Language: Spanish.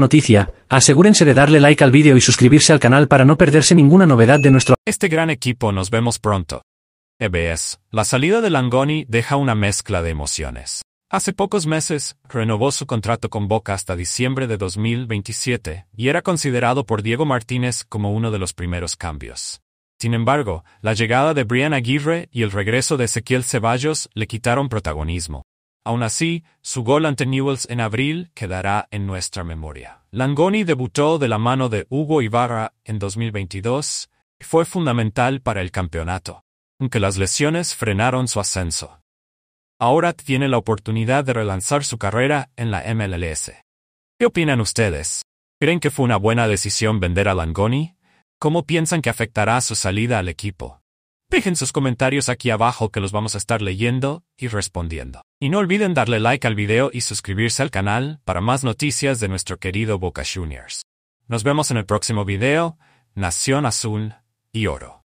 noticia, asegúrense de darle like al vídeo y suscribirse al canal para no perderse ninguna novedad de nuestro... Este gran equipo nos vemos pronto. EBS, la salida de Langoni deja una mezcla de emociones. Hace pocos meses, renovó su contrato con Boca hasta diciembre de 2027 y era considerado por Diego Martínez como uno de los primeros cambios. Sin embargo, la llegada de Brian Aguirre y el regreso de Ezequiel Ceballos le quitaron protagonismo. Aún así, su gol ante Newells en abril quedará en nuestra memoria. Langoni debutó de la mano de Hugo Ibarra en 2022 y fue fundamental para el campeonato, aunque las lesiones frenaron su ascenso. Ahora tiene la oportunidad de relanzar su carrera en la MLS. ¿Qué opinan ustedes? ¿Creen que fue una buena decisión vender a Langoni? ¿Cómo piensan que afectará su salida al equipo? Dejen sus comentarios aquí abajo que los vamos a estar leyendo y respondiendo. Y no olviden darle like al video y suscribirse al canal para más noticias de nuestro querido Boca Juniors. Nos vemos en el próximo video, Nación Azul y Oro.